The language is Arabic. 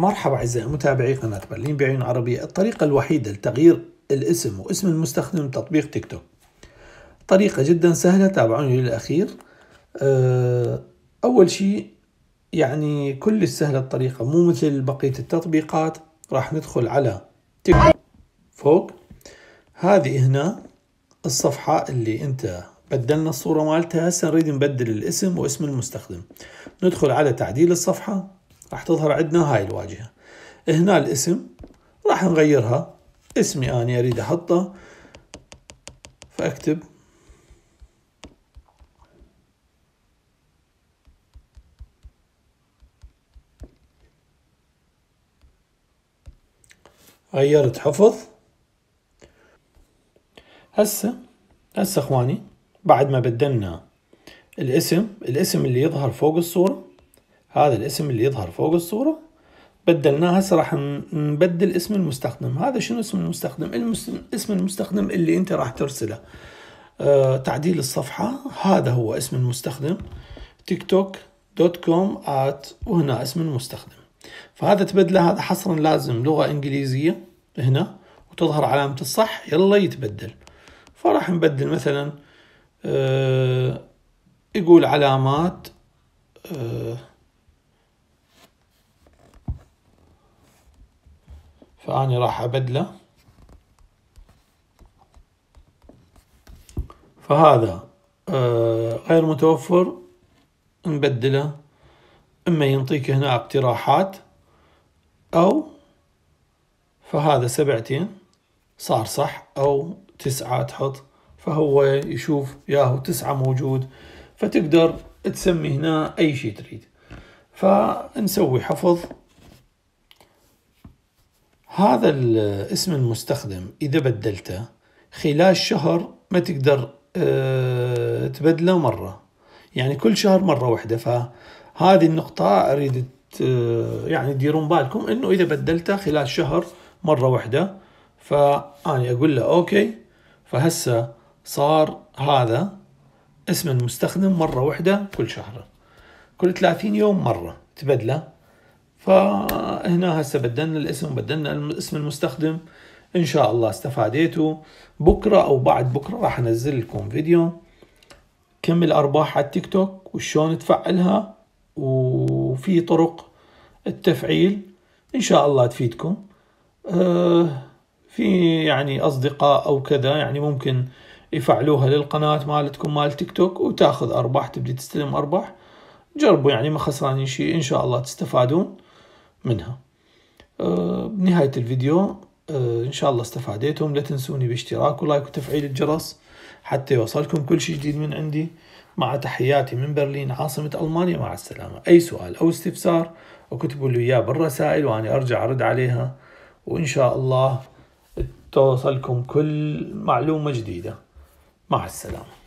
مرحبا أعزائي متابعي قناة برلين بعين عربية الطريقة الوحيدة لتغيير الاسم واسم المستخدم تطبيق تيك توك طريقة جدا سهلة تابعوني للأخير آه، أول شيء يعني كل السهله الطريقة مو مثل بقية التطبيقات راح ندخل على تيك توك فوق هذه هنا الصفحة اللي انت بدلنا الصورة مالتها هسه نريد نبدل الاسم واسم المستخدم ندخل على تعديل الصفحة راح تظهر عندنا هاي الواجهة هنا الاسم راح نغيرها اسمي أنا أريد أحطه فأكتب غيرت حفظ هسه هسه اخواني بعد ما بدلنا الاسم الاسم اللي يظهر فوق الصورة هذا الاسم اللي يظهر فوق الصورة بدلناه هسه راح نبدل اسم المستخدم هذا شنو اسم المستخدم اسم المستخدم اللي انت راح ترسله آه تعديل الصفحة هذا هو اسم المستخدم تيك توك دوت كوم ات وهنا اسم المستخدم فهذا تبدله هذا حصرا لازم لغة انجليزية هنا وتظهر علامة الصح يلا يتبدل فراح نبدل مثلا آه يقول علامات آه فأني راح أبدله فهذا آه، غير متوفر نبدله إما ينطيك هنا اقتراحات أو فهذا سبعتين صار صح أو تسعة تحط فهو يشوف ياهو تسعة موجود فتقدر تسمي هنا أي شيء تريد فنسوي حفظ هذا الاسم المستخدم اذا بدلته خلال شهر ما تقدر آه، تبدله مره يعني كل شهر مره واحده فهذه النقطه اريد آه، يعني ديرون بالكم انه اذا بدلته خلال شهر مره واحده فاني اقول له اوكي فهسه صار هذا اسم المستخدم مره واحده كل شهر كل 30 يوم مره تبدله فهنا هسه بدلنا الاسم بدلنا اسم المستخدم ان شاء الله استفاديتوا بكره او بعد بكره راح انزل لكم فيديو كم الارباح على التيك توك وشلون تفعلها وفي طرق التفعيل ان شاء الله تفيدكم أه في يعني اصدقاء او كذا يعني ممكن يفعلوها للقناة مالتكم مال تيك توك وتاخذ ارباح تبدي تستلم ارباح جربوا يعني ما خسرانين شيء ان شاء الله تستفادون منها آه، بنهاية الفيديو آه، إن شاء الله استفادتم لا تنسوني باشتراك ولايك وتفعيل الجرس حتى يوصلكم كل شيء جديد من عندي مع تحياتي من برلين عاصمة ألمانيا مع السلامة أي سؤال أو استفسار اكتبوا لي إياه بالرسائل وأنا أرجع أرد عليها وإن شاء الله توصلكم كل معلومة جديدة مع السلامة